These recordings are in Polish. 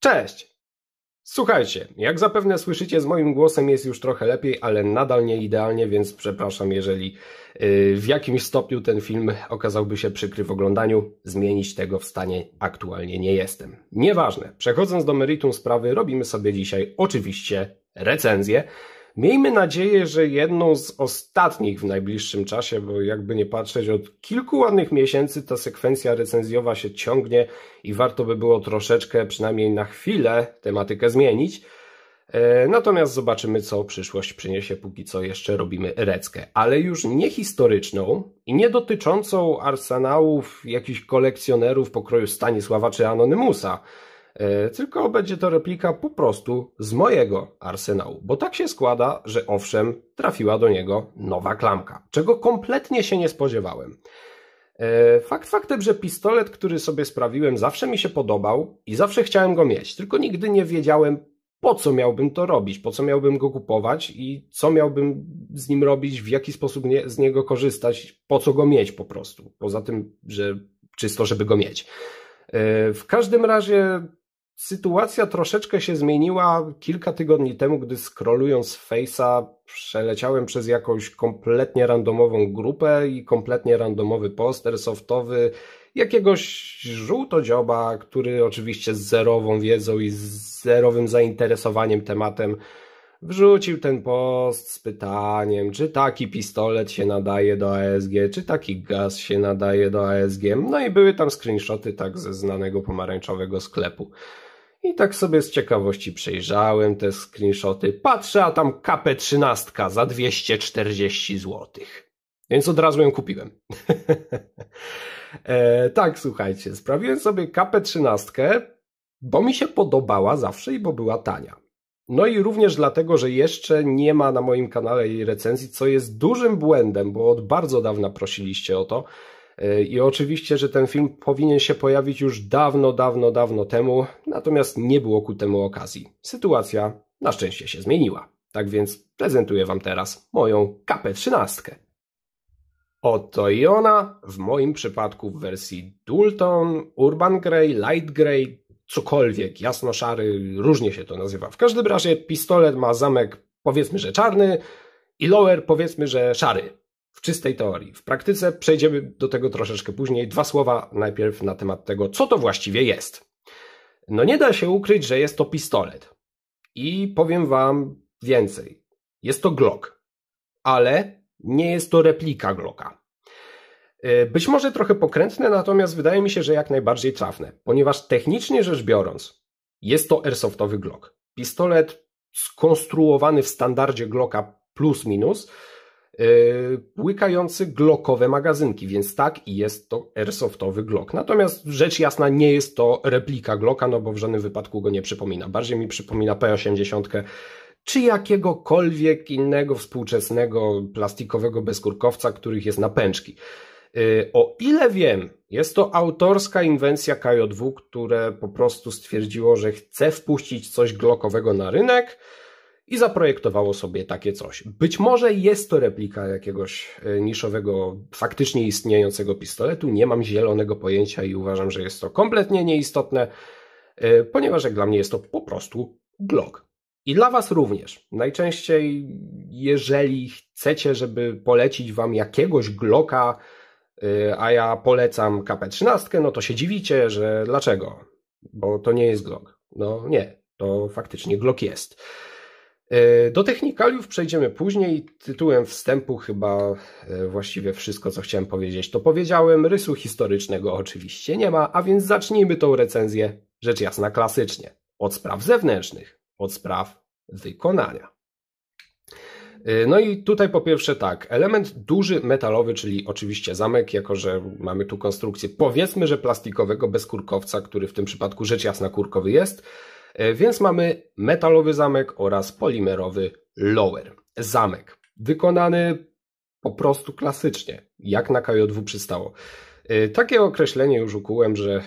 Cześć! Słuchajcie, jak zapewne słyszycie, z moim głosem jest już trochę lepiej, ale nadal nie idealnie, więc przepraszam, jeżeli y, w jakimś stopniu ten film okazałby się przykry w oglądaniu. Zmienić tego w stanie aktualnie nie jestem. Nieważne, przechodząc do meritum sprawy, robimy sobie dzisiaj oczywiście recenzję. Miejmy nadzieję, że jedną z ostatnich w najbliższym czasie, bo jakby nie patrzeć, od kilku ładnych miesięcy ta sekwencja recenzjowa się ciągnie i warto by było troszeczkę, przynajmniej na chwilę, tematykę zmienić. E, natomiast zobaczymy, co przyszłość przyniesie. Póki co jeszcze robimy reckę, ale już nie historyczną i nie dotyczącą arsenałów jakichś kolekcjonerów pokroju Stanisława czy Anonymusa. E, tylko będzie to replika po prostu z mojego arsenału, bo tak się składa, że owszem, trafiła do niego nowa klamka, czego kompletnie się nie spodziewałem. E, fakt faktem, że pistolet, który sobie sprawiłem, zawsze mi się podobał i zawsze chciałem go mieć, tylko nigdy nie wiedziałem, po co miałbym to robić, po co miałbym go kupować i co miałbym z nim robić, w jaki sposób nie, z niego korzystać, po co go mieć po prostu. Poza tym, że czysto, żeby go mieć. E, w każdym razie Sytuacja troszeczkę się zmieniła kilka tygodni temu, gdy scrollując Face'a przeleciałem przez jakąś kompletnie randomową grupę i kompletnie randomowy poster softowy jakiegoś żółtodzioba, który oczywiście z zerową wiedzą i z zerowym zainteresowaniem tematem wrzucił ten post z pytaniem, czy taki pistolet się nadaje do ASG, czy taki gaz się nadaje do ASG. No i były tam screenshoty tak ze znanego pomarańczowego sklepu. I tak sobie z ciekawości przejrzałem te screenshoty. Patrzę, a tam kp 13 za 240 zł. Więc od razu ją kupiłem. e, tak, słuchajcie, sprawiłem sobie kp 13, bo mi się podobała zawsze i bo była tania. No i również dlatego, że jeszcze nie ma na moim kanale jej recenzji, co jest dużym błędem, bo od bardzo dawna prosiliście o to. I oczywiście, że ten film powinien się pojawić już dawno, dawno, dawno temu, natomiast nie było ku temu okazji. Sytuacja na szczęście się zmieniła. Tak więc prezentuję Wam teraz moją KP13. Oto i ona, w moim przypadku w wersji Dulton, Urban Grey, Light Grey, cokolwiek, jasno-szary, różnie się to nazywa. W każdym razie pistolet ma zamek powiedzmy, że czarny i lower powiedzmy, że szary w czystej teorii. W praktyce przejdziemy do tego troszeczkę później. Dwa słowa najpierw na temat tego, co to właściwie jest. No nie da się ukryć, że jest to pistolet. I powiem Wam więcej. Jest to Glock, ale nie jest to replika Glocka. E, być może trochę pokrętne, natomiast wydaje mi się, że jak najbardziej trafne, ponieważ technicznie rzecz biorąc, jest to airsoftowy Glock. Pistolet skonstruowany w standardzie Glocka plus minus, płykający e, glokowe magazynki, więc tak i jest to airsoftowy glok. Natomiast rzecz jasna nie jest to replika gloka, no bo w żadnym wypadku go nie przypomina. Bardziej mi przypomina P80 czy jakiegokolwiek innego współczesnego plastikowego bezkurkowca, których jest na pęczki. E, o ile wiem, jest to autorska inwencja KO2, które po prostu stwierdziło, że chce wpuścić coś glokowego na rynek, i zaprojektowało sobie takie coś. Być może jest to replika jakiegoś e, niszowego, faktycznie istniejącego pistoletu, nie mam zielonego pojęcia i uważam, że jest to kompletnie nieistotne, e, ponieważ jak dla mnie jest to po prostu Glock. I dla Was również. Najczęściej, jeżeli chcecie, żeby polecić Wam jakiegoś Glocka, e, a ja polecam KP13, no to się dziwicie, że dlaczego? Bo to nie jest Glock. No nie, to faktycznie Glock jest. E, do technikaliów przejdziemy później. Tytułem wstępu chyba e, właściwie wszystko, co chciałem powiedzieć, to powiedziałem. Rysu historycznego oczywiście nie ma, a więc zacznijmy tą recenzję, rzecz jasna, klasycznie. Od spraw zewnętrznych, od spraw wykonania. E, no i tutaj po pierwsze tak, element duży metalowy, czyli oczywiście zamek, jako że mamy tu konstrukcję powiedzmy, że plastikowego bez kurkowca, który w tym przypadku rzecz jasna kurkowy jest, E, więc mamy metalowy zamek oraz polimerowy lower. Zamek wykonany po prostu klasycznie, jak na KJ2 przystało. E, takie określenie już ukułem, że e,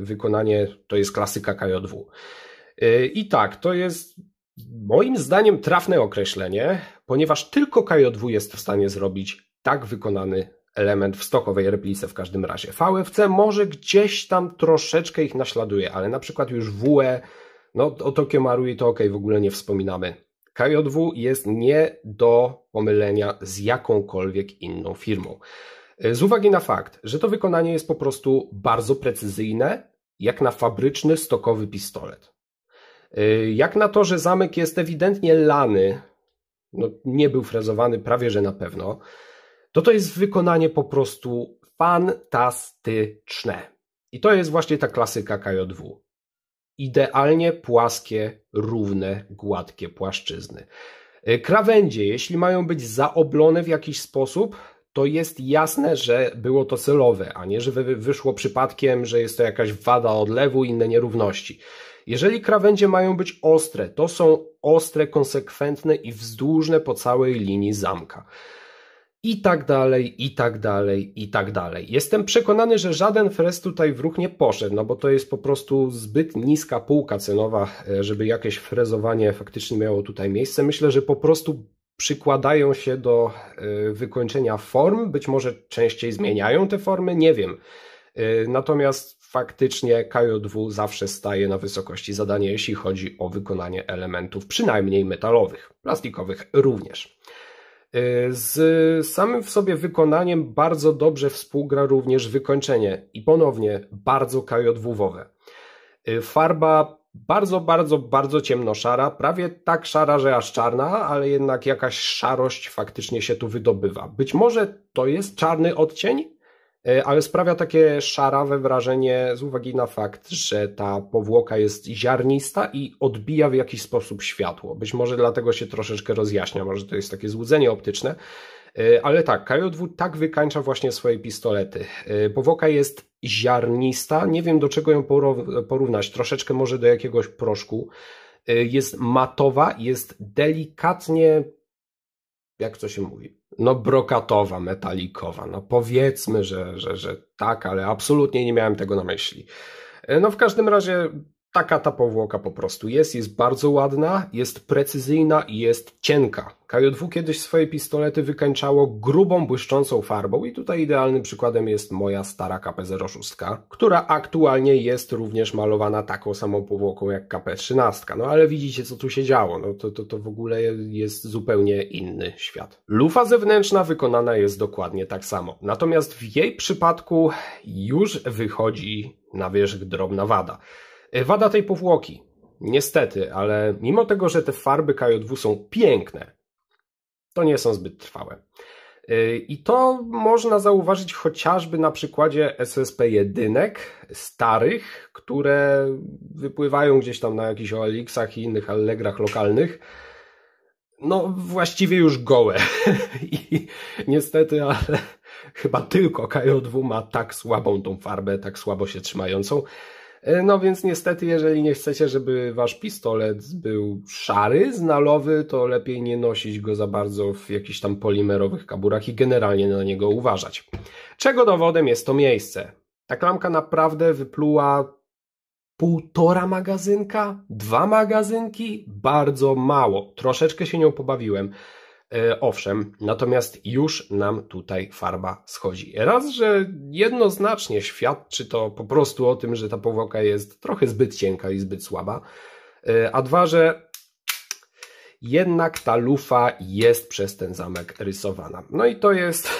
wykonanie to jest klasyka KJ2. I tak, to jest moim zdaniem trafne określenie, ponieważ tylko KJ2 jest w stanie zrobić tak wykonany element w stokowej replice w każdym razie. VFC może gdzieś tam troszeczkę ich naśladuje, ale na przykład już WE no o Tokio Marui to ok, w ogóle nie wspominamy. KJW jest nie do pomylenia z jakąkolwiek inną firmą. E, z uwagi na fakt, że to wykonanie jest po prostu bardzo precyzyjne, jak na fabryczny stokowy pistolet. E, jak na to, że zamek jest ewidentnie lany, no nie był frezowany prawie że na pewno, to to jest wykonanie po prostu fantastyczne. I to jest właśnie ta klasyka KJW idealnie płaskie, równe, gładkie płaszczyzny. E, krawędzie, jeśli mają być zaoblone w jakiś sposób, to jest jasne, że było to celowe, a nie, że wyszło przypadkiem, że jest to jakaś wada odlewu, inne nierówności. Jeżeli krawędzie mają być ostre, to są ostre, konsekwentne i wzdłużne po całej linii zamka. I tak dalej, i tak dalej, i tak dalej. Jestem przekonany, że żaden frez tutaj w ruch nie poszedł, no bo to jest po prostu zbyt niska półka cenowa, e, żeby jakieś frezowanie faktycznie miało tutaj miejsce. Myślę, że po prostu przykładają się do e, wykończenia form, być może częściej zmieniają te formy, nie wiem. E, natomiast faktycznie KO2 zawsze staje na wysokości zadania, jeśli chodzi o wykonanie elementów, przynajmniej metalowych, plastikowych również. E, z samym w sobie wykonaniem bardzo dobrze współgra również wykończenie i ponownie bardzo KJW-owe. E, farba bardzo, bardzo, bardzo ciemnoszara, prawie tak szara, że aż czarna, ale jednak jakaś szarość faktycznie się tu wydobywa. Być może to jest czarny odcień? E, ale sprawia takie szarawe wrażenie z uwagi na fakt, że ta powłoka jest ziarnista i odbija w jakiś sposób światło. Być może dlatego się troszeczkę rozjaśnia, może to jest takie złudzenie optyczne. E, ale tak, KJ2 tak wykańcza właśnie swoje pistolety. E, powłoka jest ziarnista, nie wiem do czego ją porównać, troszeczkę może do jakiegoś proszku. Jest matowa, jest delikatnie, jak to się mówi, no brokatowa, metalikowa. No powiedzmy, że, że, że tak, ale absolutnie nie miałem tego na myśli. E, no w każdym razie taka ta powłoka po prostu jest. Jest bardzo ładna, jest precyzyjna i jest cienka. KJ2 kiedyś swoje pistolety wykańczało grubą, błyszczącą farbą i tutaj idealnym przykładem jest moja stara KP-06, która aktualnie jest również malowana taką samą powłoką jak KP-13. No ale widzicie, co tu się działo. No to, to, to w ogóle jest zupełnie inny świat. Lufa zewnętrzna wykonana jest dokładnie tak samo. Natomiast w jej przypadku już wychodzi na wierzch drobna wada. Wada tej powłoki. Niestety, ale mimo tego, że te farby KJ2 są piękne, to nie są zbyt trwałe. Y, I to można zauważyć chociażby na przykładzie SSP-1 starych, które wypływają gdzieś tam na jakichś OLX-ach i innych Allegrach lokalnych. No, właściwie już gołe. I niestety, ale chyba tylko kj 2 ma tak słabą tą farbę, tak słabo się trzymającą, E, no więc niestety, jeżeli nie chcecie, żeby wasz pistolet był szary, znalowy, to lepiej nie nosić go za bardzo w jakichś tam polimerowych kaburach i generalnie na niego uważać. Czego dowodem jest to miejsce? Ta klamka naprawdę wypluła półtora magazynka, dwa magazynki, bardzo mało. Troszeczkę się nią pobawiłem. E, owszem, natomiast już nam tutaj farba schodzi. Raz, że jednoznacznie świadczy to po prostu o tym, że ta powłoka jest trochę zbyt cienka i zbyt słaba, e, a dwa, że jednak ta lufa jest przez ten zamek rysowana. No i to jest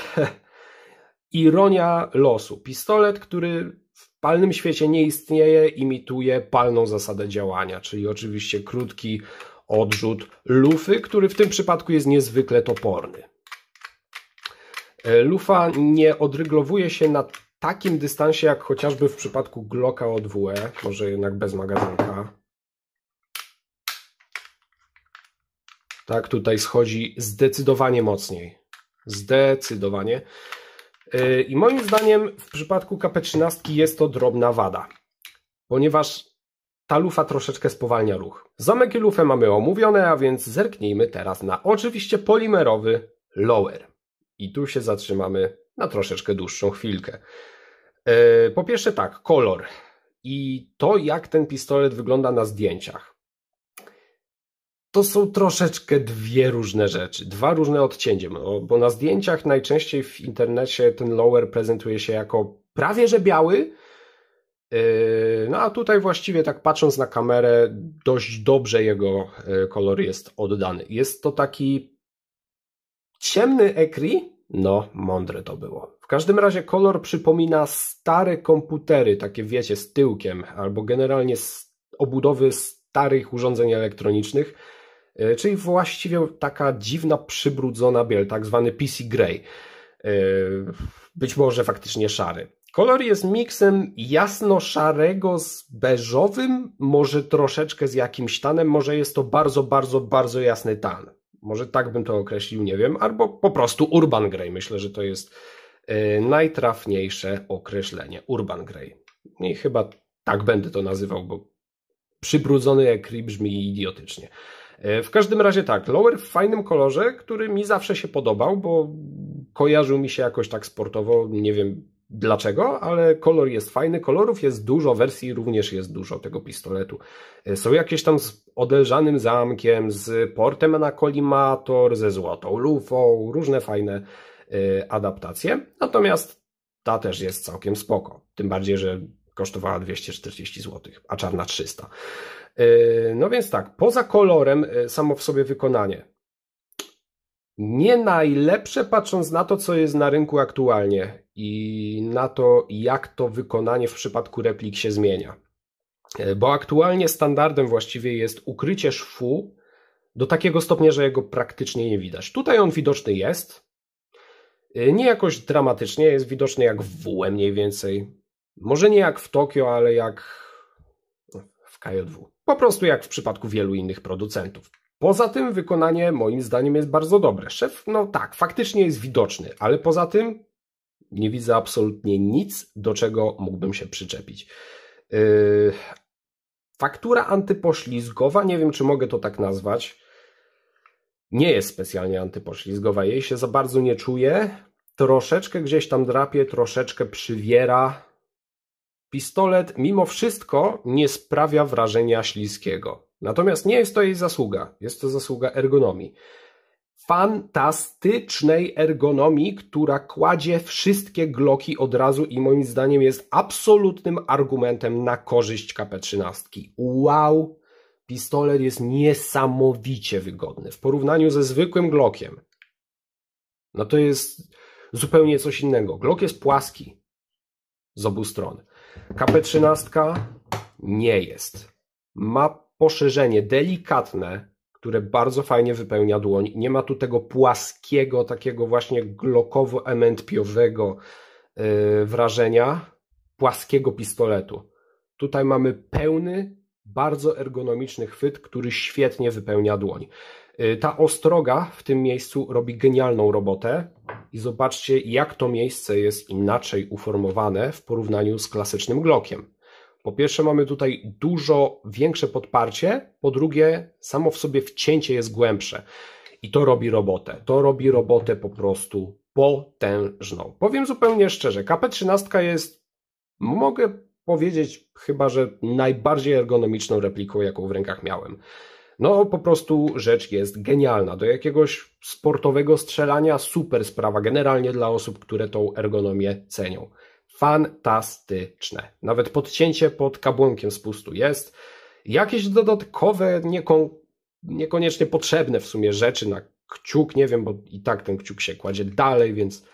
ironia losu. Pistolet, który w palnym świecie nie istnieje, imituje palną zasadę działania, czyli oczywiście krótki, odrzut lufy, który w tym przypadku jest niezwykle toporny. E, lufa nie odryglowuje się na takim dystansie, jak chociażby w przypadku Glocka od WE, może jednak bez magazynka. Tak, tutaj schodzi zdecydowanie mocniej. Zdecydowanie. E, I moim zdaniem w przypadku KP13 jest to drobna wada, ponieważ ta lufa troszeczkę spowalnia ruch. Zamek i lufę mamy omówione, a więc zerknijmy teraz na oczywiście polimerowy lower. I tu się zatrzymamy na troszeczkę dłuższą chwilkę. E, po pierwsze tak, kolor i to jak ten pistolet wygląda na zdjęciach. To są troszeczkę dwie różne rzeczy, dwa różne odcienie, bo na zdjęciach najczęściej w internecie ten lower prezentuje się jako prawie że biały, Yy, no a tutaj właściwie tak patrząc na kamerę, dość dobrze jego yy, kolor jest oddany. Jest to taki ciemny ekri. No, mądre to było. W każdym razie kolor przypomina stare komputery, takie wiecie, z tyłkiem, albo generalnie z obudowy starych urządzeń elektronicznych, yy, czyli właściwie taka dziwna, przybrudzona biel, tak zwany PC Grey. Być może faktycznie szary. Kolor jest miksem jasno-szarego z beżowym, może troszeczkę z jakimś tanem, może jest to bardzo, bardzo, bardzo jasny tan. Może tak bym to określił, nie wiem, albo po prostu Urban Grey. Myślę, że to jest y, najtrafniejsze określenie. Urban Grey. No I chyba tak będę to nazywał, bo przybrudzony ekry brzmi idiotycznie. Y, w każdym razie tak, Lower w fajnym kolorze, który mi zawsze się podobał, bo kojarzył mi się jakoś tak sportowo, nie wiem, dlaczego, ale kolor jest fajny, kolorów jest dużo, wersji również jest dużo tego pistoletu. E, są jakieś tam z odelżanym zamkiem, z portem na kolimator, ze złotą lufą, różne fajne e, adaptacje, natomiast ta też jest całkiem spoko, tym bardziej, że kosztowała 240 zł, a czarna 300. E, no więc tak, poza kolorem samo w sobie wykonanie nie najlepsze, patrząc na to, co jest na rynku aktualnie i na to, jak to wykonanie w przypadku replik się zmienia. E, bo aktualnie standardem właściwie jest ukrycie szwu do takiego stopnia, że jego praktycznie nie widać. Tutaj on widoczny jest. E, nie jakoś dramatycznie, jest widoczny jak w WM mniej więcej. Może nie jak w Tokio, ale jak w KJW. Po prostu jak w przypadku wielu innych producentów. Poza tym wykonanie moim zdaniem jest bardzo dobre. Szef, no tak, faktycznie jest widoczny, ale poza tym nie widzę absolutnie nic, do czego mógłbym się przyczepić. Y, faktura antypoślizgowa, nie wiem czy mogę to tak nazwać, nie jest specjalnie antypoślizgowa, jej się za bardzo nie czuję. Troszeczkę gdzieś tam drapie, troszeczkę przywiera. Pistolet mimo wszystko nie sprawia wrażenia śliskiego. Natomiast nie jest to jej zasługa, jest to zasługa ergonomii fantastycznej ergonomii, która kładzie wszystkie gloki od razu i moim zdaniem jest absolutnym argumentem na korzyść KP-13. Wow! Pistolet jest niesamowicie wygodny w porównaniu ze zwykłym glokiem. No to jest zupełnie coś innego. Glock jest płaski z obu stron. KP-13 nie jest. Ma poszerzenie delikatne, które bardzo fajnie wypełnia dłoń. Nie ma tu tego płaskiego, takiego właśnie glokowo-ementiowego y, wrażenia płaskiego pistoletu. Tutaj mamy pełny, bardzo ergonomiczny chwyt, który świetnie wypełnia dłoń. Y, ta ostroga w tym miejscu robi genialną robotę i zobaczcie, jak to miejsce jest inaczej uformowane w porównaniu z klasycznym glokiem. Po pierwsze, mamy tutaj dużo większe podparcie, po drugie, samo w sobie wcięcie jest głębsze. I to robi robotę. To robi robotę po prostu potężną. Powiem zupełnie szczerze, KP13 jest, mogę powiedzieć, chyba że najbardziej ergonomiczną repliką, jaką w rękach miałem. No, po prostu rzecz jest genialna. Do jakiegoś sportowego strzelania super sprawa, generalnie dla osób, które tą ergonomię cenią fantastyczne. Nawet podcięcie pod kabłonkiem spustu jest. Jakieś dodatkowe, nieko, niekoniecznie potrzebne w sumie rzeczy na kciuk, nie wiem, bo i tak ten kciuk się kładzie dalej, więc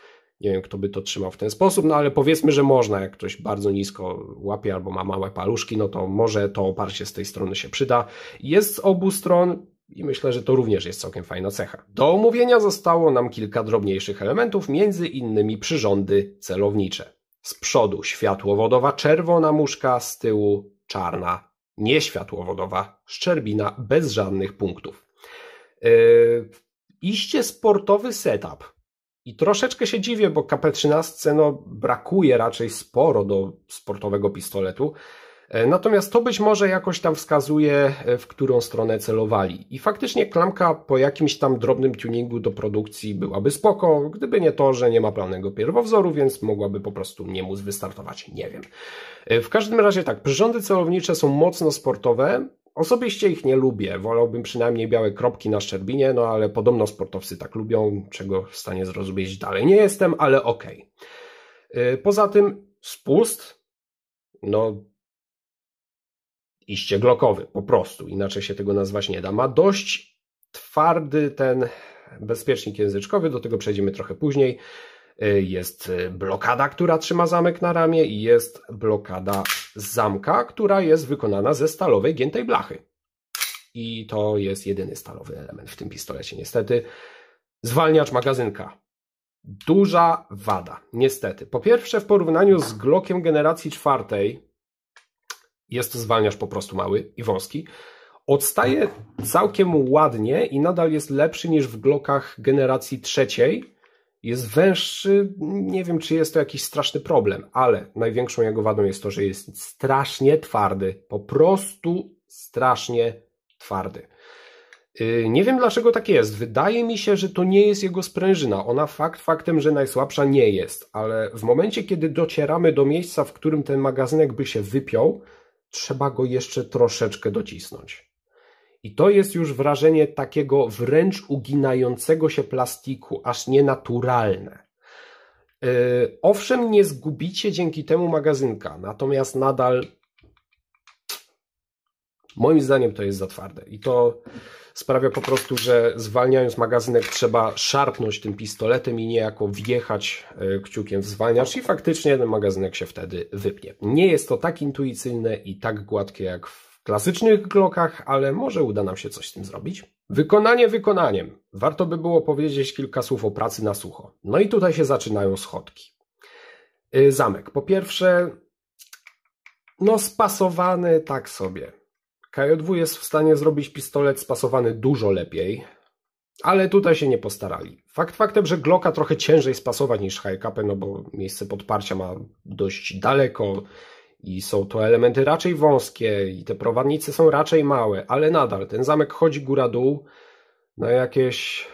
nie wiem, kto by to trzymał w ten sposób, no ale powiedzmy, że można, jak ktoś bardzo nisko łapie albo ma małe paluszki, no to może to oparcie z tej strony się przyda. Jest z obu stron, i myślę, że to również jest całkiem fajna cecha. Do omówienia zostało nam kilka drobniejszych elementów, między innymi przyrządy celownicze. Z przodu światłowodowa czerwona muszka, z tyłu czarna, nieświatłowodowa szczerbina bez żadnych punktów. Yy, iście sportowy setup. I troszeczkę się dziwię, bo KP13 no, brakuje raczej sporo do sportowego pistoletu. E, natomiast to być może jakoś tam wskazuje, e, w którą stronę celowali. I faktycznie klamka po jakimś tam drobnym tuningu do produkcji byłaby spoko, gdyby nie to, że nie ma planego pierwowzoru, więc mogłaby po prostu nie móc wystartować. Nie wiem. E, w każdym razie tak, przyrządy celownicze są mocno sportowe, Osobiście ich nie lubię, wolałbym przynajmniej białe kropki na szczerbinie, no ale podobno sportowcy tak lubią, czego w stanie zrozumieć dalej nie jestem, ale okej. Okay. Poza tym spust, no iście glokowy, po prostu, inaczej się tego nazwać nie da. Ma dość twardy ten bezpiecznik języczkowy, do tego przejdziemy trochę później. Y, jest y, blokada, która trzyma zamek na ramię i jest blokada zamka, która jest wykonana ze stalowej giętej blachy. I to jest jedyny stalowy element w tym pistolecie, niestety. Zwalniacz magazynka. Duża wada, niestety. Po pierwsze, w porównaniu z Glockiem generacji czwartej, jest to zwalniacz po prostu mały i wąski, odstaje całkiem ładnie i nadal jest lepszy niż w Glockach generacji trzeciej. Jest węższy, nie wiem czy jest to jakiś straszny problem, ale największą jego wadą jest to, że jest strasznie twardy, po prostu strasznie twardy. Y, nie wiem dlaczego tak jest. Wydaje mi się, że to nie jest jego sprężyna. Ona fakt faktem, że najsłabsza nie jest, ale w momencie, kiedy docieramy do miejsca, w którym ten magazynek by się wypiął, trzeba go jeszcze troszeczkę docisnąć. I to jest już wrażenie takiego wręcz uginającego się plastiku, aż nienaturalne. Yy, owszem, nie zgubicie dzięki temu magazynka, natomiast nadal Moim zdaniem to jest za twarde i to sprawia po prostu, że zwalniając magazynek trzeba szarpnąć tym pistoletem i niejako wjechać e, kciukiem w zwalniacz i faktycznie ten magazynek się wtedy wypnie. Nie jest to tak intuicyjne i tak gładkie jak w klasycznych Glockach, ale może uda nam się coś z tym zrobić. Wykonanie wykonaniem. Warto by było powiedzieć kilka słów o pracy na sucho. No i tutaj się zaczynają schodki. E, zamek. Po pierwsze, no spasowany tak sobie. KJ KJ2 jest w stanie zrobić pistolet spasowany dużo lepiej, ale tutaj się nie postarali. Fakt faktem, że Glocka trochę ciężej spasować niż HKP, no bo miejsce podparcia ma dość daleko i są to elementy raczej wąskie i te prowadnice są raczej małe, ale nadal ten zamek chodzi góra-dół na jakieś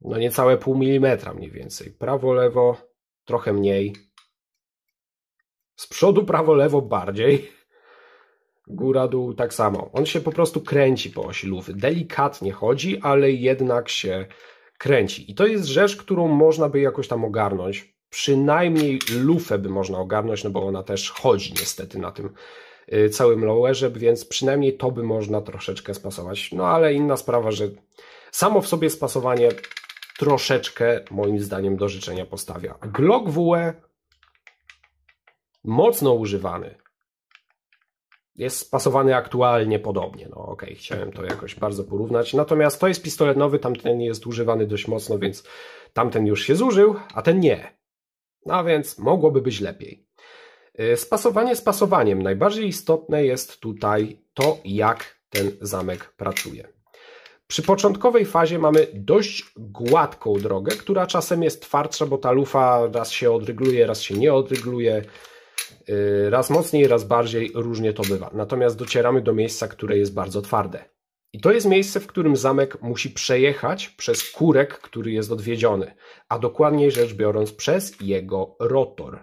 no niecałe pół milimetra mniej więcej. Prawo-lewo trochę mniej. Z przodu prawo-lewo bardziej. Góra, dół tak samo. On się po prostu kręci po osi lufy. Delikatnie chodzi, ale jednak się kręci. I to jest rzecz, którą można by jakoś tam ogarnąć. Przynajmniej lufę by można ogarnąć, no bo ona też chodzi niestety na tym y, całym lowerze, więc przynajmniej to by można troszeczkę spasować. No ale inna sprawa, że samo w sobie spasowanie troszeczkę moim zdaniem do życzenia postawia. Glock WE mocno używany jest spasowany aktualnie podobnie. No okej, okay, chciałem to jakoś bardzo porównać. Natomiast to jest pistolet nowy, tamten jest używany dość mocno, więc tamten już się zużył, a ten nie. No, a więc mogłoby być lepiej. Y, spasowanie z pasowaniem. Najbardziej istotne jest tutaj to, jak ten zamek pracuje. Przy początkowej fazie mamy dość gładką drogę, która czasem jest twardsza, bo ta lufa raz się odrygluje, raz się nie odrygluje Y, raz mocniej, raz bardziej, różnie to bywa. Natomiast docieramy do miejsca, które jest bardzo twarde. I to jest miejsce, w którym zamek musi przejechać przez kurek, który jest odwiedziony, a dokładniej rzecz biorąc przez jego rotor.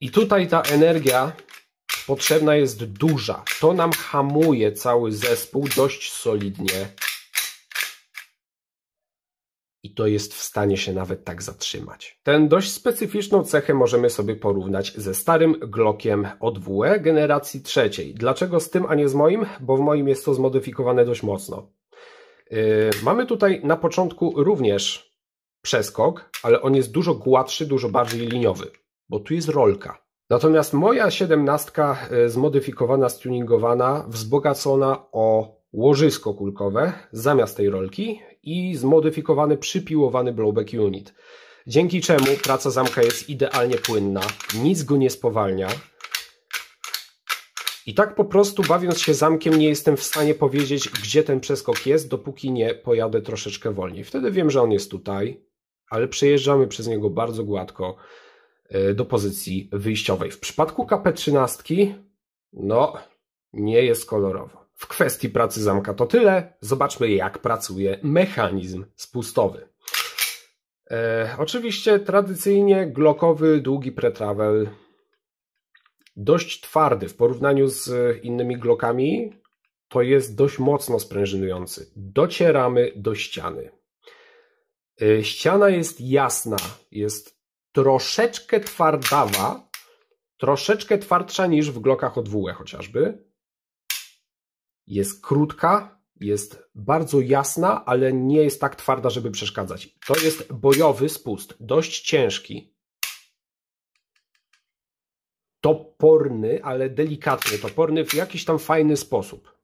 I tutaj ta energia potrzebna jest duża. To nam hamuje cały zespół dość solidnie i to jest w stanie się nawet tak zatrzymać. Ten dość specyficzną cechę możemy sobie porównać ze starym Glockiem O2 e generacji trzeciej. Dlaczego z tym, a nie z moim? Bo w moim jest to zmodyfikowane dość mocno. Yy, mamy tutaj na początku również przeskok, ale on jest dużo gładszy, dużo bardziej liniowy, bo tu jest rolka. Natomiast moja siedemnastka yy, zmodyfikowana, stuningowana, wzbogacona o łożysko kulkowe zamiast tej rolki i zmodyfikowany przypiłowany blowback unit. Dzięki czemu praca zamka jest idealnie płynna, nic go nie spowalnia. I tak po prostu bawiąc się zamkiem nie jestem w stanie powiedzieć, gdzie ten przeskok jest, dopóki nie pojadę troszeczkę wolniej. Wtedy wiem, że on jest tutaj, ale przejeżdżamy przez niego bardzo gładko e, do pozycji wyjściowej. W przypadku KP13, no, nie jest kolorowo. W kwestii pracy zamka to tyle. Zobaczmy, jak pracuje mechanizm spustowy. E, oczywiście tradycyjnie glokowy, długi pretravel. Dość twardy w porównaniu z e, innymi glokami. To jest dość mocno sprężynujący. Docieramy do ściany. E, ściana jest jasna, jest troszeczkę twardawa, troszeczkę twardsza niż w glokach o dwóch e chociażby jest krótka, jest bardzo jasna, ale nie jest tak twarda, żeby przeszkadzać. To jest bojowy spust, dość ciężki. Toporny, ale delikatny, toporny w jakiś tam fajny sposób.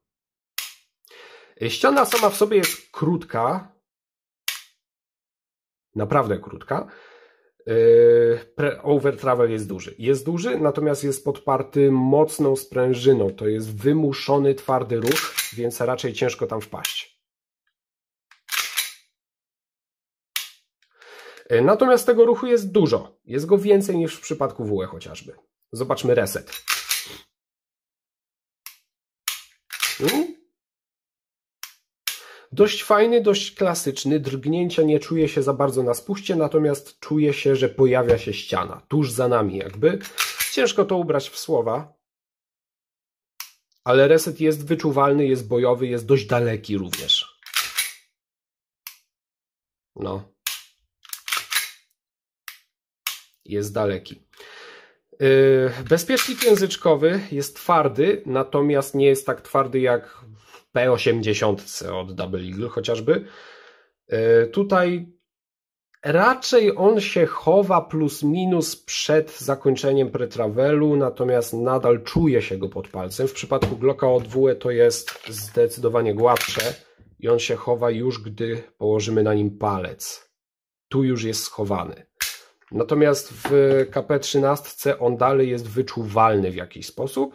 Ściana sama w sobie jest krótka, naprawdę krótka, Yy, overtravel jest duży. Jest duży, natomiast jest podparty mocną sprężyną. To jest wymuszony, twardy ruch, więc raczej ciężko tam wpaść. Yy, natomiast tego ruchu jest dużo. Jest go więcej niż w przypadku WE chociażby. Zobaczmy reset. Hmm? Dość fajny, dość klasyczny, drgnięcia nie czuję się za bardzo na spuście, natomiast czuję się, że pojawia się ściana, tuż za nami jakby. Ciężko to ubrać w słowa, ale reset jest wyczuwalny, jest bojowy, jest dość daleki również. No. Jest daleki. Yy, bezpiecznik języczkowy jest twardy, natomiast nie jest tak twardy jak P80 od Double Eagle chociażby. E, tutaj raczej on się chowa plus minus przed zakończeniem pretravelu, natomiast nadal czuje się go pod palcem. W przypadku Glocka O2 to jest zdecydowanie gładsze i on się chowa już, gdy położymy na nim palec. Tu już jest schowany. Natomiast w KP13 on dalej jest wyczuwalny w jakiś sposób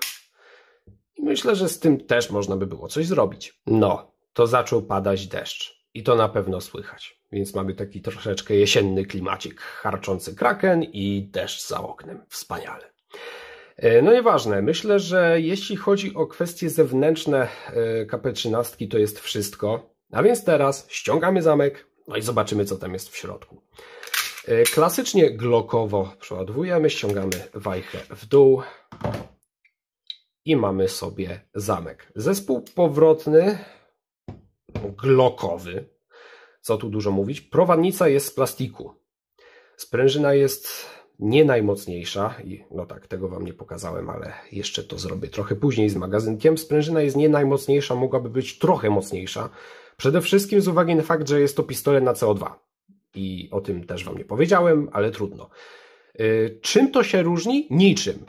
i myślę, że z tym też można by było coś zrobić. No, to zaczął padać deszcz. I to na pewno słychać. Więc mamy taki troszeczkę jesienny klimacik, harczący kraken i deszcz za oknem. Wspaniale. E, no nieważne, myślę, że jeśli chodzi o kwestie zewnętrzne e, KP13, to jest wszystko. A więc teraz ściągamy zamek, no i zobaczymy, co tam jest w środku. E, klasycznie glokowo przeładowujemy, ściągamy wajchę w dół i mamy sobie zamek. Zespół powrotny glokowy, co tu dużo mówić. Prowadnica jest z plastiku. Sprężyna jest nie najmocniejsza, no tak, tego Wam nie pokazałem, ale jeszcze to zrobię trochę później z magazynkiem. Sprężyna jest nie najmocniejsza, mogłaby być trochę mocniejsza. Przede wszystkim z uwagi na fakt, że jest to pistolet na CO2. I o tym też Wam nie powiedziałem, ale trudno. Y, czym to się różni? Niczym.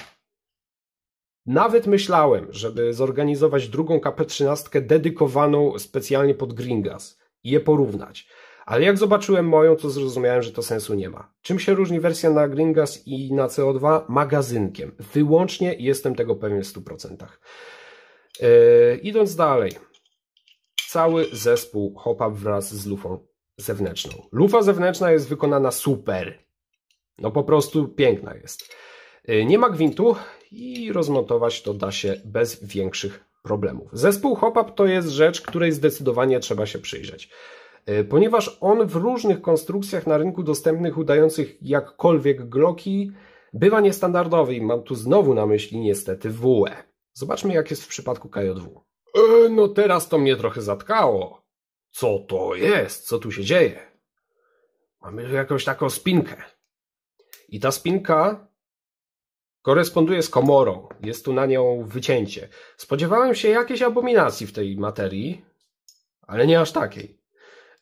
Nawet myślałem, żeby zorganizować drugą KP13 dedykowaną specjalnie pod Gringas i je porównać. Ale jak zobaczyłem moją, to zrozumiałem, że to sensu nie ma. Czym się różni wersja na Gringas i na CO2? Magazynkiem. Wyłącznie jestem tego pewien w 100%. Yy, e, idąc dalej. Cały zespół hop-up wraz z lufą zewnętrzną. Lufa zewnętrzna jest wykonana super. No po prostu piękna jest. Yy, nie ma gwintu, i rozmontować to da się bez większych problemów. Zespół hop-up to jest rzecz, której zdecydowanie trzeba się przyjrzeć. Y, ponieważ on w różnych konstrukcjach na rynku dostępnych udających jakkolwiek gloki bywa niestandardowy i mam tu znowu na myśli niestety WE. Zobaczmy jak jest w przypadku KJW. E, no teraz to mnie trochę zatkało. Co to jest? Co tu się dzieje? Mamy jakąś taką spinkę. I ta spinka Koresponduje z Komorą. Jest tu na nią wycięcie. Spodziewałem się jakiejś abominacji w tej materii, ale nie aż takiej.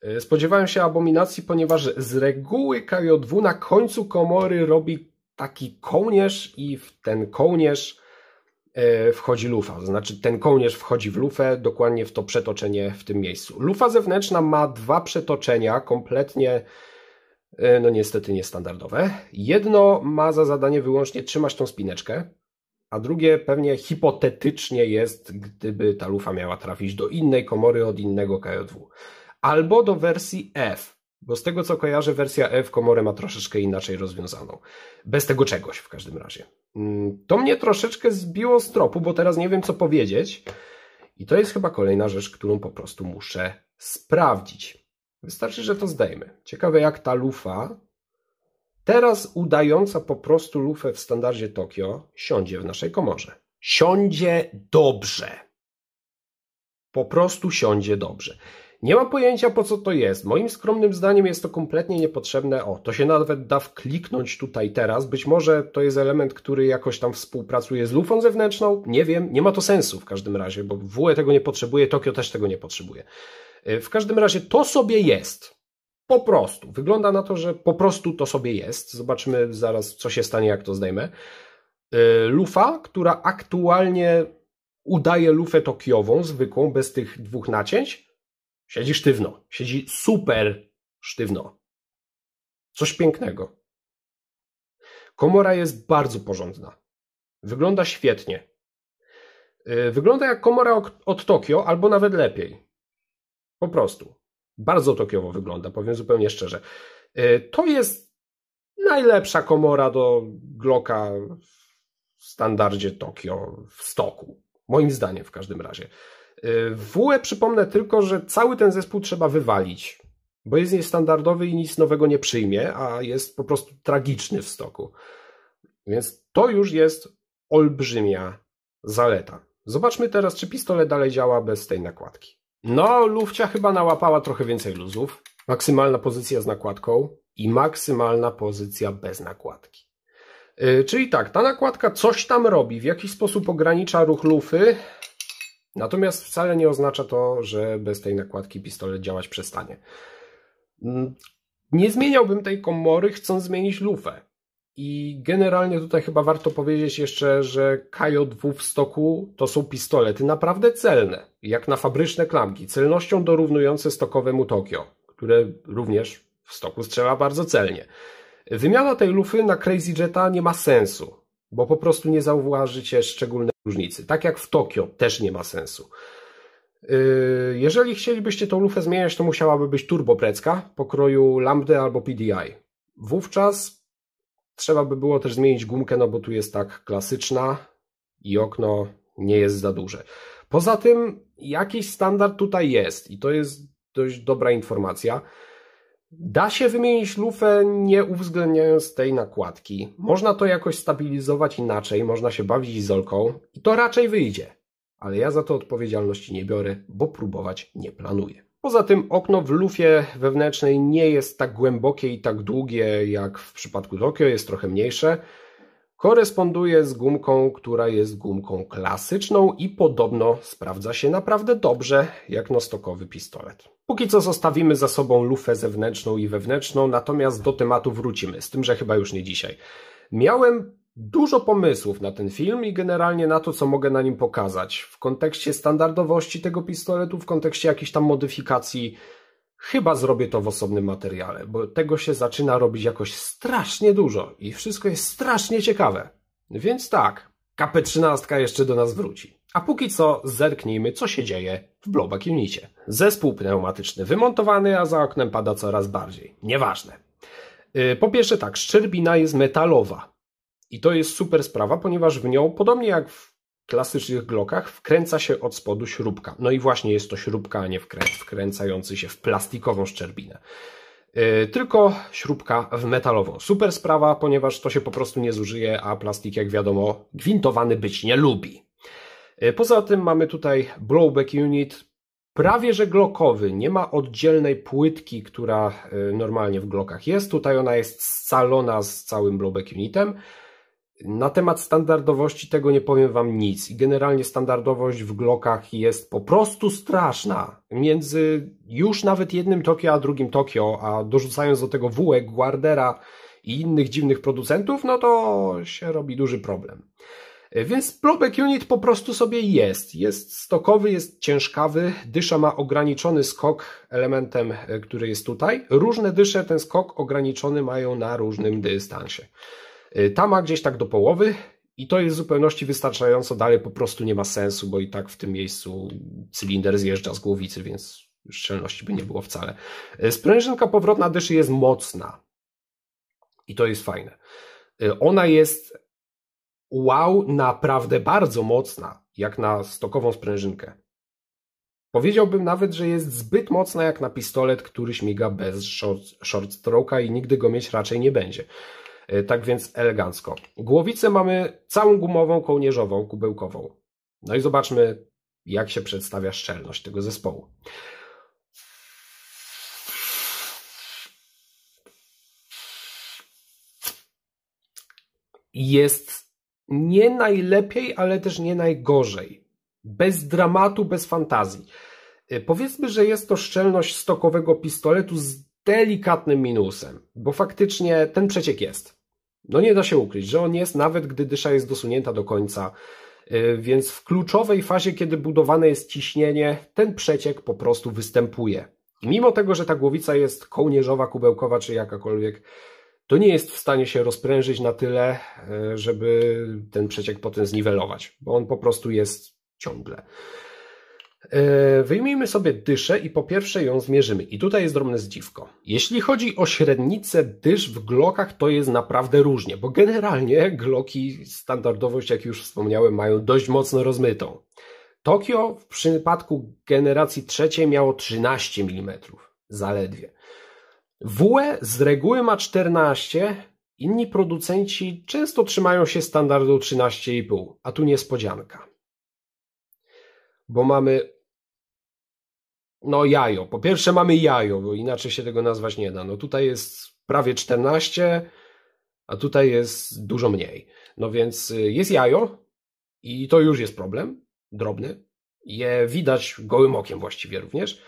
E, spodziewałem się abominacji, ponieważ z reguły KJ2 na końcu komory robi taki kołnierz i w ten kołnierz e, wchodzi lufa. To znaczy ten kołnierz wchodzi w lufę, dokładnie w to przetoczenie w tym miejscu. Lufa zewnętrzna ma dwa przetoczenia kompletnie E, no niestety niestandardowe. Jedno ma za zadanie wyłącznie trzymać tą spineczkę, a drugie pewnie hipotetycznie jest, gdyby ta lufa miała trafić do innej komory od innego KJW. Albo do wersji F, bo z tego co kojarzę, wersja F komorę ma troszeczkę inaczej rozwiązaną. Bez tego czegoś w każdym razie. Mm, to mnie troszeczkę zbiło z tropu, bo teraz nie wiem co powiedzieć. I to jest chyba kolejna rzecz, którą po prostu muszę sprawdzić. Wystarczy, że to zdejmę. Ciekawe jak ta lufa, teraz udająca po prostu lufę w standardzie Tokio, siądzie w naszej komorze. Siądzie dobrze. Po prostu siądzie dobrze. Nie mam pojęcia po co to jest. Moim skromnym zdaniem jest to kompletnie niepotrzebne. O, to się nawet da wkliknąć tutaj teraz. Być może to jest element, który jakoś tam współpracuje z lufą zewnętrzną. Nie wiem, nie ma to sensu w każdym razie, bo WE tego nie potrzebuje, Tokio też tego nie potrzebuje. E, w każdym razie to sobie jest. Po prostu. Wygląda na to, że po prostu to sobie jest. Zobaczymy zaraz, co się stanie, jak to zdejmę. E, lufa, która aktualnie udaje lufę tokiową, zwykłą, bez tych dwóch nacięć, siedzi sztywno. Siedzi super sztywno. Coś pięknego. Komora jest bardzo porządna. Wygląda świetnie. E, wygląda jak komora od Tokio, albo nawet lepiej. Po prostu. Bardzo Tokiowo wygląda, powiem zupełnie szczerze. Y, to jest najlepsza komora do Glocka w standardzie Tokio w stoku. Moim zdaniem w każdym razie. Y, w WE przypomnę tylko, że cały ten zespół trzeba wywalić, bo jest niestandardowy i nic nowego nie przyjmie, a jest po prostu tragiczny w stoku. Więc to już jest olbrzymia zaleta. Zobaczmy teraz, czy pistolet dalej działa bez tej nakładki. No, Lufcia chyba nałapała trochę więcej luzów. Maksymalna pozycja z nakładką i maksymalna pozycja bez nakładki. Yy, czyli tak, ta nakładka coś tam robi, w jakiś sposób ogranicza ruch lufy, natomiast wcale nie oznacza to, że bez tej nakładki pistolet działać przestanie. Yy, nie zmieniałbym tej komory, chcąc zmienić lufę. I generalnie tutaj chyba warto powiedzieć jeszcze, że KJ2 w stoku to są pistolety naprawdę celne, jak na fabryczne klamki, celnością dorównujące stokowemu Tokio, które również w stoku strzela bardzo celnie. Wymiana tej lufy na Crazy Jetta nie ma sensu, bo po prostu nie zauważycie szczególnej różnicy. Tak jak w Tokio też nie ma sensu. Yy, jeżeli chcielibyście tą lufę zmieniać, to musiałaby być turboprecka pokroju Lambda albo PDI. Wówczas Trzeba by było też zmienić gumkę, no bo tu jest tak klasyczna i okno nie jest za duże. Poza tym jakiś standard tutaj jest i to jest dość dobra informacja. Da się wymienić lufę nie uwzględniając tej nakładki. Można to jakoś stabilizować inaczej, można się bawić izolką i to raczej wyjdzie. Ale ja za to odpowiedzialności nie biorę, bo próbować nie planuję. Poza tym okno w lufie wewnętrznej nie jest tak głębokie i tak długie jak w przypadku Tokio, jest trochę mniejsze. Koresponduje z gumką, która jest gumką klasyczną i podobno sprawdza się naprawdę dobrze jak nostokowy pistolet. Póki co zostawimy za sobą lufę zewnętrzną i wewnętrzną, natomiast do tematu wrócimy, z tym, że chyba już nie dzisiaj. Miałem dużo pomysłów na ten film i generalnie na to, co mogę na nim pokazać. W kontekście standardowości tego pistoletu, w kontekście jakichś tam modyfikacji, chyba zrobię to w osobnym materiale, bo tego się zaczyna robić jakoś strasznie dużo i wszystko jest strasznie ciekawe. Więc tak, KP-13 jeszcze do nas wróci. A póki co zerknijmy, co się dzieje w Bloba Unicie. Zespół pneumatyczny wymontowany, a za oknem pada coraz bardziej. Nieważne. Y, po pierwsze tak, szczerbina jest metalowa, i to jest super sprawa, ponieważ w nią, podobnie jak w klasycznych glokach, wkręca się od spodu śrubka. No i właśnie jest to śrubka, a nie wkręt wkręcający się w plastikową szczerbinę. Yy, tylko śrubka w metalową. Super sprawa, ponieważ to się po prostu nie zużyje, a plastik, jak wiadomo, gwintowany być nie lubi. Yy, poza tym mamy tutaj blowback unit, prawie że glokowy. Nie ma oddzielnej płytki, która yy, normalnie w glokach jest. Tutaj ona jest scalona z całym blowback unitem. Na temat standardowości tego nie powiem Wam nic. I generalnie standardowość w Glockach jest po prostu straszna. Między już nawet jednym Tokio a drugim Tokio, a dorzucając do tego wółek, Guardera i innych dziwnych producentów, no to się robi duży problem. Więc Plobek Unit po prostu sobie jest. Jest stokowy, jest ciężkawy, dysza ma ograniczony skok elementem, e, który jest tutaj. Różne dysze ten skok ograniczony mają na różnym dystansie. Y, ta ma gdzieś tak do połowy i to jest w zupełności wystarczająco. Dalej po prostu nie ma sensu, bo i tak w tym miejscu cylinder zjeżdża z głowicy, więc szczelności by nie było wcale. Y, sprężynka powrotna dyszy jest mocna i to jest fajne. Y, ona jest wow, naprawdę bardzo mocna, jak na stokową sprężynkę. Powiedziałbym nawet, że jest zbyt mocna jak na pistolet, który śmiga bez short, short i nigdy go mieć raczej nie będzie. E, tak więc elegancko. Głowicę mamy całą gumową, kołnierzową, kubełkową. No i zobaczmy, jak się przedstawia szczelność tego zespołu. Jest nie najlepiej, ale też nie najgorzej. Bez dramatu, bez fantazji. E, powiedzmy, że jest to szczelność stokowego pistoletu z delikatnym minusem, bo faktycznie ten przeciek jest. No nie da się ukryć, że on jest, nawet gdy dysza jest dosunięta do końca. Y, więc w kluczowej fazie, kiedy budowane jest ciśnienie, ten przeciek po prostu występuje. mimo tego, że ta głowica jest kołnierzowa, kubełkowa czy jakakolwiek, to nie jest w stanie się rozprężyć na tyle, y, żeby ten przeciek potem zniwelować, bo on po prostu jest ciągle. E, wyjmijmy sobie dyszę i po pierwsze ją zmierzymy. I tutaj jest drobne zdziwko. Jeśli chodzi o średnicę dysz w glokach, to jest naprawdę różnie, bo generalnie gloki standardowość, jak już wspomniałem, mają dość mocno rozmytą. Tokio w przypadku generacji trzeciej miało 13 mm, zaledwie. WE z reguły ma 14, inni producenci często trzymają się standardu 13,5, a tu niespodzianka bo mamy no jajo. Po pierwsze mamy jajo, bo inaczej się tego nazwać nie da. No tutaj jest prawie 14, a tutaj jest dużo mniej. No więc y, jest jajo i to już jest problem, drobny. Je widać gołym okiem właściwie również.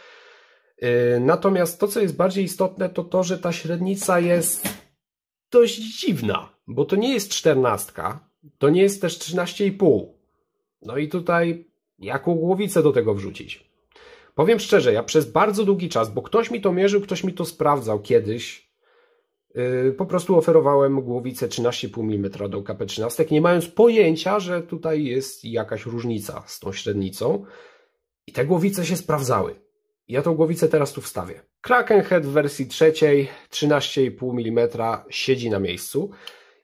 Y, natomiast to, co jest bardziej istotne, to to, że ta średnica jest dość dziwna, bo to nie jest 14, to nie jest też 13,5. No i tutaj jaką głowicę do tego wrzucić? Powiem szczerze, ja przez bardzo długi czas, bo ktoś mi to mierzył, ktoś mi to sprawdzał kiedyś, yy, po prostu oferowałem głowicę 13,5 mm do KP13, nie mając pojęcia, że tutaj jest jakaś różnica z tą średnicą. I te głowice się sprawdzały. Ja tą głowicę teraz tu wstawię. Krakenhead w wersji trzeciej, 13,5 mm, siedzi na miejscu.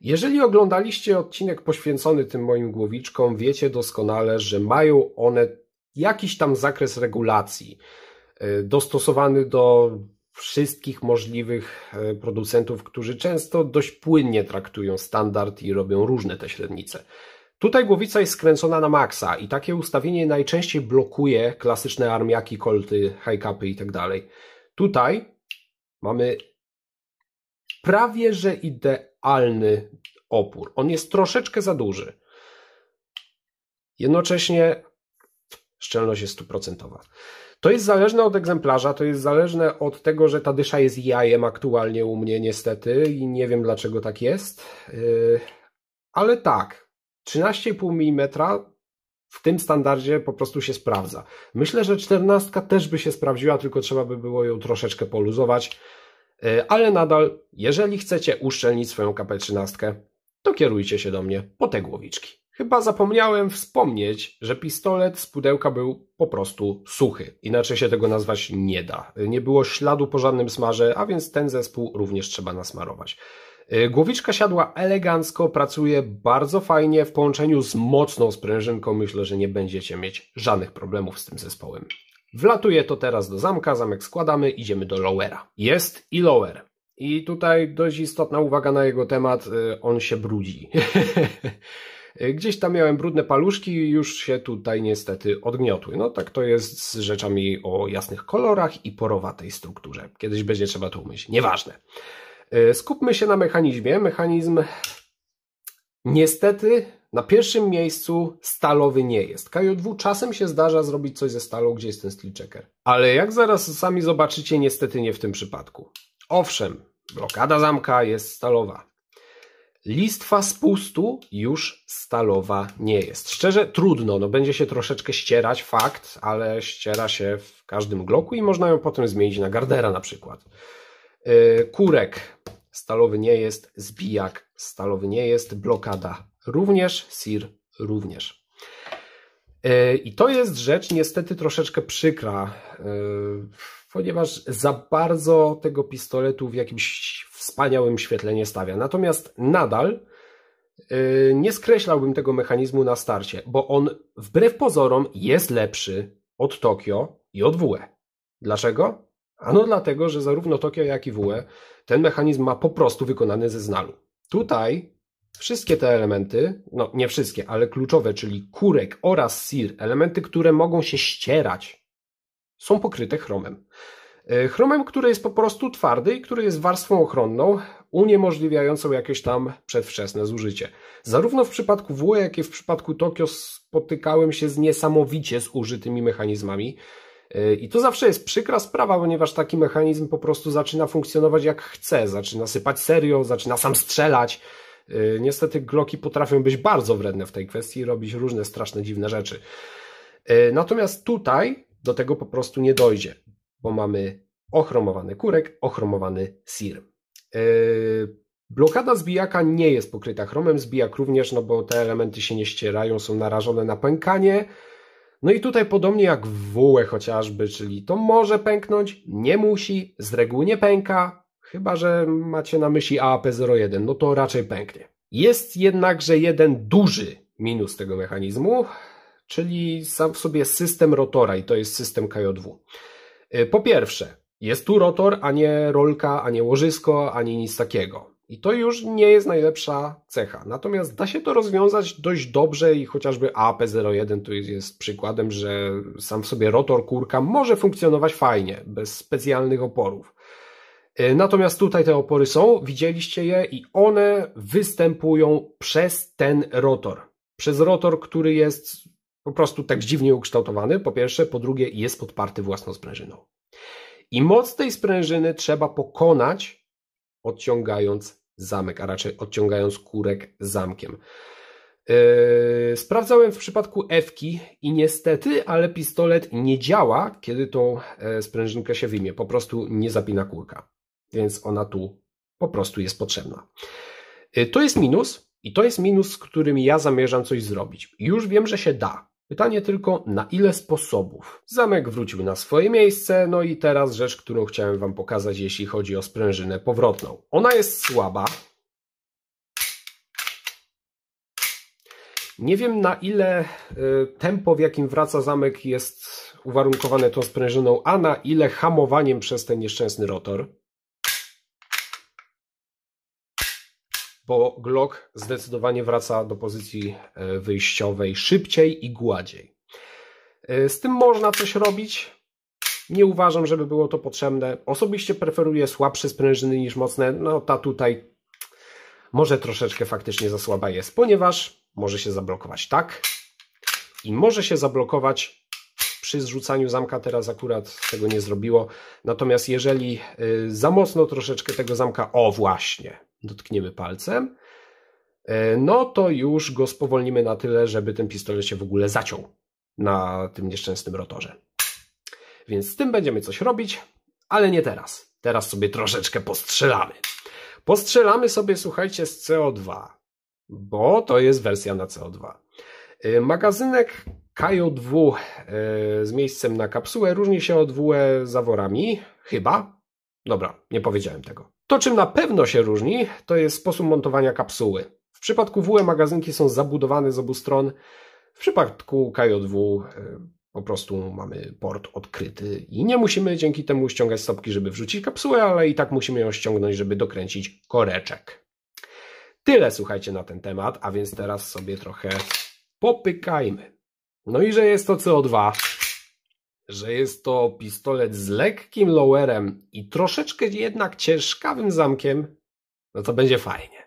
Jeżeli oglądaliście odcinek poświęcony tym moim głowiczkom, wiecie doskonale, że mają one jakiś tam zakres regulacji e, dostosowany do wszystkich możliwych e, producentów, którzy często dość płynnie traktują standard i robią różne te średnice. Tutaj głowica jest skręcona na maksa i takie ustawienie najczęściej blokuje klasyczne armiaki, kolty, high capy itd. Tak Tutaj mamy prawie że idealny opór. On jest troszeczkę za duży. Jednocześnie Szczelność jest stuprocentowa. To jest zależne od egzemplarza, to jest zależne od tego, że ta dysza jest jajem aktualnie u mnie niestety i nie wiem dlaczego tak jest. Yy, ale tak, 13,5 mm w tym standardzie po prostu się sprawdza. Myślę, że 14 też by się sprawdziła, tylko trzeba by było ją troszeczkę poluzować. Yy, ale nadal, jeżeli chcecie uszczelnić swoją kp 13, to kierujcie się do mnie po te głowiczki. Chyba zapomniałem wspomnieć, że pistolet z pudełka był po prostu suchy. Inaczej się tego nazwać nie da. Nie było śladu po żadnym smarze, a więc ten zespół również trzeba nasmarować. E, głowiczka siadła elegancko, pracuje bardzo fajnie w połączeniu z mocną sprężynką. Myślę, że nie będziecie mieć żadnych problemów z tym zespołem. Wlatuje to teraz do zamka, zamek składamy, idziemy do lowera. Jest i lower. I tutaj dość istotna uwaga na jego temat, e, on się brudzi. E, gdzieś tam miałem brudne paluszki, już się tutaj niestety odgniotły. No tak to jest z rzeczami o jasnych kolorach i porowatej strukturze. Kiedyś będzie trzeba to umyć. Nieważne. E, skupmy się na mechanizmie. Mechanizm niestety na pierwszym miejscu stalowy nie jest. KJ2 czasem się zdarza zrobić coś ze stalą, gdzie jest ten steel checker. Ale jak zaraz sami zobaczycie, niestety nie w tym przypadku. Owszem, blokada zamka jest stalowa. Listwa z pustu już stalowa nie jest. Szczerze, trudno, no będzie się troszeczkę ścierać, fakt, ale ściera się w każdym gloku i można ją potem zmienić na gardera na przykład. Y, kurek stalowy nie jest, zbijak stalowy nie jest, blokada również, sir również. Y, I to jest rzecz niestety troszeczkę przykra y, ponieważ za bardzo tego pistoletu w jakimś wspaniałym świetle nie stawia. Natomiast nadal y, nie skreślałbym tego mechanizmu na starcie, bo on wbrew pozorom jest lepszy od Tokio i od WE. Dlaczego? Ano dlatego, że zarówno Tokio, jak i WE ten mechanizm ma po prostu wykonany ze znalu. Tutaj wszystkie te elementy, no nie wszystkie, ale kluczowe, czyli kurek oraz sir, elementy, które mogą się ścierać są pokryte chromem. E, chromem, który jest po prostu twardy i który jest warstwą ochronną, uniemożliwiającą jakieś tam przedwczesne zużycie. Zarówno w przypadku WE, jak i w przypadku Tokio spotykałem się z niesamowicie zużytymi mechanizmami. E, I to zawsze jest przykra sprawa, ponieważ taki mechanizm po prostu zaczyna funkcjonować jak chce, zaczyna sypać serio, zaczyna sam strzelać. E, niestety glocki potrafią być bardzo wredne w tej kwestii i robić różne straszne, dziwne rzeczy. Natomiast tutaj do tego po prostu nie dojdzie, bo mamy ochromowany kurek, ochromowany sir. Yy, blokada zbijaka nie jest pokryta chromem, zbijak również, no bo te elementy się nie ścierają, są narażone na pękanie. No i tutaj podobnie jak w WE chociażby, czyli to może pęknąć, nie musi, z reguły nie pęka, chyba że macie na myśli AAP01, no to raczej pęknie. Jest jednakże jeden duży minus tego mechanizmu, czyli sam w sobie system rotora i to jest system KJW. Y, po pierwsze, jest tu rotor, a nie rolka, a nie łożysko, ani nic takiego. I to już nie jest najlepsza cecha. Natomiast da się to rozwiązać dość dobrze i chociażby AP01 tu jest przykładem, że sam w sobie rotor kurka może funkcjonować fajnie, bez specjalnych oporów. Y, natomiast tutaj te opory są, widzieliście je i one występują przez ten rotor. Przez rotor, który jest po prostu tak dziwnie ukształtowany, po pierwsze, po drugie jest podparty własną sprężyną. I moc tej sprężyny trzeba pokonać, odciągając zamek, a raczej odciągając kurek zamkiem. Yy, sprawdzałem w przypadku Ewki i niestety, ale pistolet nie działa, kiedy tą e, sprężynkę się wyjmie. Po prostu nie zapina kurka, więc ona tu po prostu jest potrzebna. Yy, to jest minus i to jest minus, z którym ja zamierzam coś zrobić. Już wiem, że się da, Pytanie tylko, na ile sposobów? Zamek wrócił na swoje miejsce, no i teraz rzecz, którą chciałem Wam pokazać, jeśli chodzi o sprężynę powrotną. Ona jest słaba. Nie wiem na ile y, tempo, w jakim wraca zamek jest uwarunkowane tą sprężyną, a na ile hamowaniem przez ten nieszczęsny rotor. bo Glock zdecydowanie wraca do pozycji e, wyjściowej szybciej i gładziej. E, z tym można coś robić. Nie uważam, żeby było to potrzebne. Osobiście preferuję słabsze sprężyny niż mocne. No ta tutaj może troszeczkę faktycznie za słaba jest, ponieważ może się zablokować tak i może się zablokować przy zrzucaniu zamka teraz akurat tego nie zrobiło. Natomiast jeżeli e, za mocno troszeczkę tego zamka, o właśnie, dotkniemy palcem, e, no to już go spowolnimy na tyle, żeby ten pistolet się w ogóle zaciął na tym nieszczęsnym rotorze. Więc z tym będziemy coś robić, ale nie teraz. Teraz sobie troszeczkę postrzelamy. Postrzelamy sobie, słuchajcie, z CO2, bo to jest wersja na CO2. E, magazynek KO2 e, z miejscem na kapsułę różni się od WE zaworami, chyba. Dobra, nie powiedziałem tego. To, czym na pewno się różni, to jest sposób montowania kapsuły. W przypadku WE magazynki są zabudowane z obu stron, w przypadku KJW e, po prostu mamy port odkryty i nie musimy dzięki temu ściągać stopki, żeby wrzucić kapsułę, ale i tak musimy ją ściągnąć, żeby dokręcić koreczek. Tyle słuchajcie na ten temat, a więc teraz sobie trochę popykajmy. No i że jest to CO2, że jest to pistolet z lekkim lowerem i troszeczkę jednak ciężkawym zamkiem, no to będzie fajnie.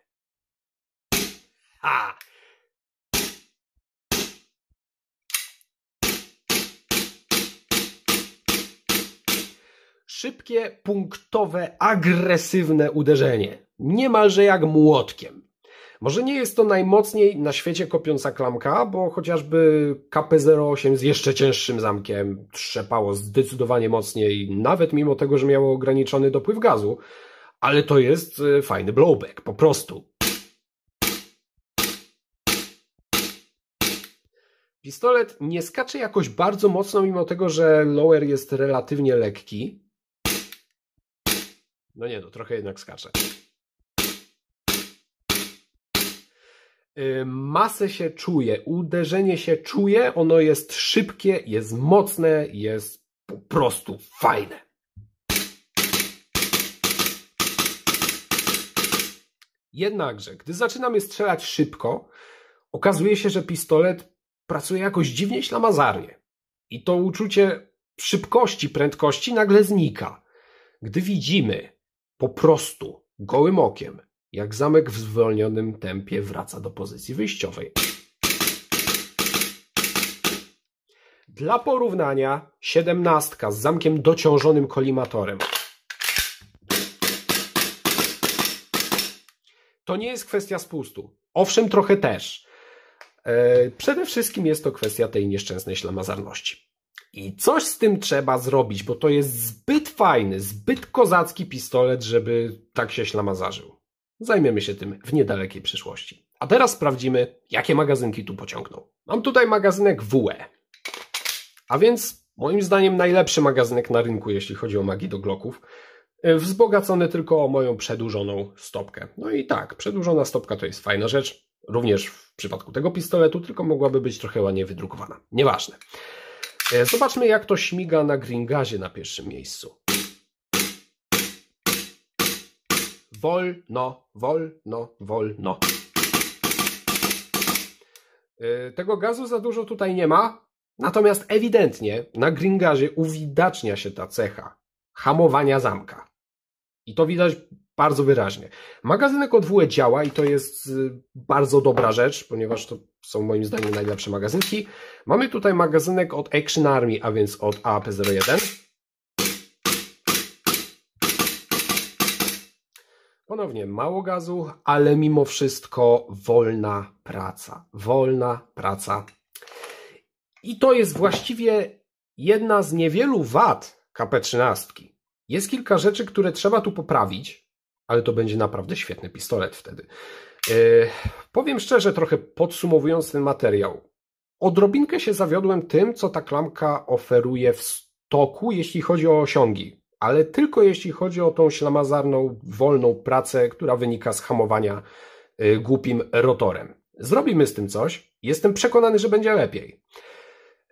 Szybkie, punktowe, agresywne uderzenie, niemalże jak młotkiem. Może nie jest to najmocniej na świecie kopiąca klamka, bo chociażby KP08 z jeszcze cięższym zamkiem trzepało zdecydowanie mocniej, nawet mimo tego, że miało ograniczony dopływ gazu, ale to jest e, fajny blowback, po prostu. Pistolet nie skacze jakoś bardzo mocno, mimo tego, że lower jest relatywnie lekki. No nie, no trochę jednak skacze. Y, masę się czuje, uderzenie się czuje, ono jest szybkie, jest mocne, jest po prostu fajne. Jednakże, gdy zaczynamy strzelać szybko, okazuje się, że pistolet pracuje jakoś dziwnie ślamazarnie. I to uczucie szybkości, prędkości nagle znika. Gdy widzimy po prostu gołym okiem jak zamek w zwolnionym tempie wraca do pozycji wyjściowej. Dla porównania siedemnastka z zamkiem dociążonym kolimatorem. To nie jest kwestia spustu. Owszem, trochę też. E, przede wszystkim jest to kwestia tej nieszczęsnej ślamazarności. I coś z tym trzeba zrobić, bo to jest zbyt fajny, zbyt kozacki pistolet, żeby tak się ślamazarzył. Zajmiemy się tym w niedalekiej przyszłości. A teraz sprawdzimy, jakie magazynki tu pociągną. Mam tutaj magazynek WE. A więc, moim zdaniem, najlepszy magazynek na rynku, jeśli chodzi o magii do glocków, e, Wzbogacony tylko o moją przedłużoną stopkę. No i tak, przedłużona stopka to jest fajna rzecz. Również w przypadku tego pistoletu, tylko mogłaby być trochę ładnie wydrukowana. Nieważne. E, zobaczmy, jak to śmiga na Gringazie na pierwszym miejscu. wolno, wolno, wolno. E, tego gazu za dużo tutaj nie ma, natomiast ewidentnie na gringarzy uwidacznia się ta cecha hamowania zamka. I to widać bardzo wyraźnie. Magazynek od WE działa i to jest y, bardzo dobra rzecz, ponieważ to są moim zdaniem najlepsze magazynki. Mamy tutaj magazynek od Action Army, a więc od AP01. Ponownie mało gazu, ale mimo wszystko wolna praca. Wolna praca. I to jest właściwie jedna z niewielu wad KP13. Jest kilka rzeczy, które trzeba tu poprawić, ale to będzie naprawdę świetny pistolet wtedy. Yy, powiem szczerze, trochę podsumowując ten materiał. Odrobinkę się zawiodłem tym, co ta klamka oferuje w stoku, jeśli chodzi o osiągi ale tylko jeśli chodzi o tą ślamazarną, wolną pracę, która wynika z hamowania y, głupim rotorem. Zrobimy z tym coś, jestem przekonany, że będzie lepiej.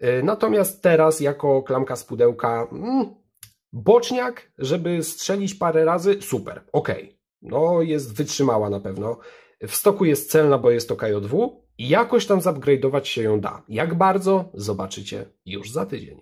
Y, natomiast teraz, jako klamka z pudełka, hmm, boczniak, żeby strzelić parę razy, super, ok. No, jest wytrzymała na pewno. W stoku jest celna, bo jest to KJW i jakoś tam zupgrade'ować się ją da. Jak bardzo, zobaczycie już za tydzień.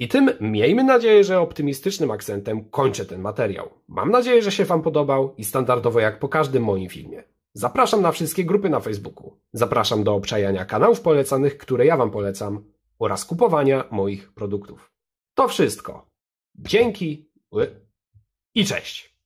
I tym, miejmy nadzieję, że optymistycznym akcentem kończę ten materiał. Mam nadzieję, że się Wam podobał i standardowo jak po każdym moim filmie. Zapraszam na wszystkie grupy na Facebooku. Zapraszam do obczajania kanałów polecanych, które ja Wam polecam oraz kupowania moich produktów. To wszystko. Dzięki i cześć!